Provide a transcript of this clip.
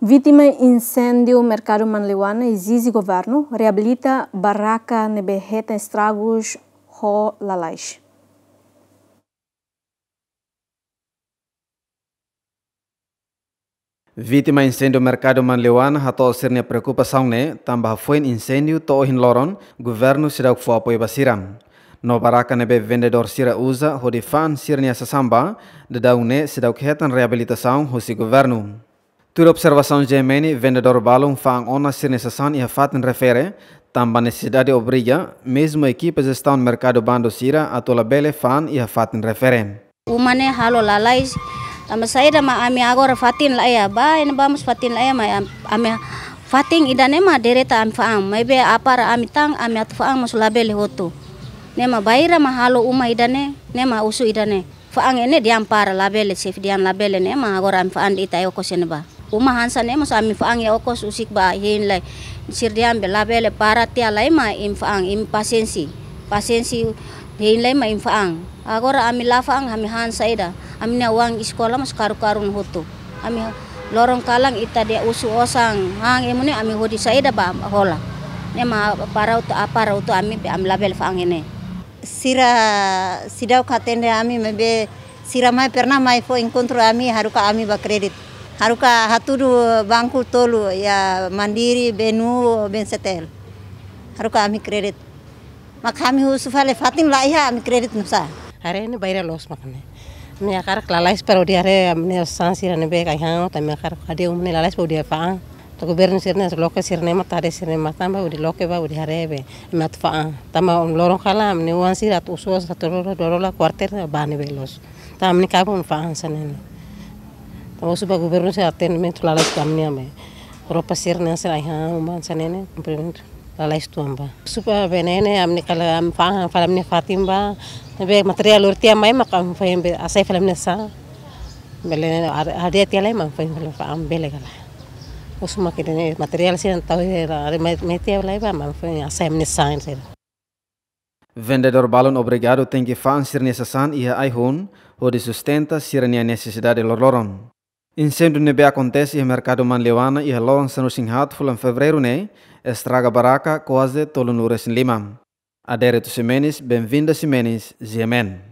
Vitima incêndio Mercado Manliwana exige governo reabilita barraca Neberreta estragos rolalais. Vítima incêndio Mercado Manliwana atau sirnya preocupação ne tambah foi incêndio tohin loron governo cidade que foi apoio basiram. No baraka nebe vendedor sira usa hodifan sirnya sasamba de daune cidade que ho si governo. Tur observação Gemini, vendedor balão fang ona sinnesação e fatin refere, tamba necessidade obriga, mesmo a equipe no mercado bando sira, a tola bele fan e fatin refere. Umane halo lalais, tamba saída ya, ya, ma ami agora ya, fatin laia, ba, ina vamos fatin laia, ma ami fatin idane ma dereta am fang, mai be apara ami tang ami at fang masula labele hotu. Nema baira ma halo uma idane, nema usu idane. fang ene diam para labele, sef diam labele nema agora am fang ita yo ba uma hansan emo sami faang ya okos usik ba hin lai sir diam be labele eh, para ti alai ma im faang im pasensi pasensi hin lai ma im faang agora ami la faang ami hansa ida ami na wang iskola mas karu karun hoto, ami lorong kalang ita dia usu osang hang emune ami hodi sa ida ba hola ne ma para utu apara utu ami be am label faang ene sira sidau katende ami mebe sira mai pernah mai fo encontro ami haruka ami ba kredit haruka hatudu bangku tolu ya mandiri benu bensetel haruka ami kredit mak kami husufale fatin laiha ami kredit nusa hari ini bayar los makne mi akar kelalai pero dia re amne sansi rane be kai hang ta akar kade umne lalais pero dia faang to gobern sirne loke sirne mata re sirne mata ba udi loke ba di hare be mat faang tama um lorong kala amne wan sirat usus satu dua lorong kuarter bane los ta amne kabun um faang sanene Osuba gubernur se aten me tulala kamnia me. Ropa sirne se aiha umban sanene lalai itu amba. Supa benene amne kala am faha falamne fatimba be material urtia mai makam be asai falamne sa. Belene hadia tiala mam faimbe am bele kala. Osuma kidene material se tahu era metia laiba mam faimbe asai amne sa. Vendedor Balon obrigado tem que fazer necessário e aí hon, sustenta sustenta a necessidade lorloron. Incêndio nebe acontece em mercado Manleuana e Helon Sano Singhat em fevereiro né, estraga baraca quase tolonura em Lima. Adereto simenis, bem-vinda Simenes, Ziemen.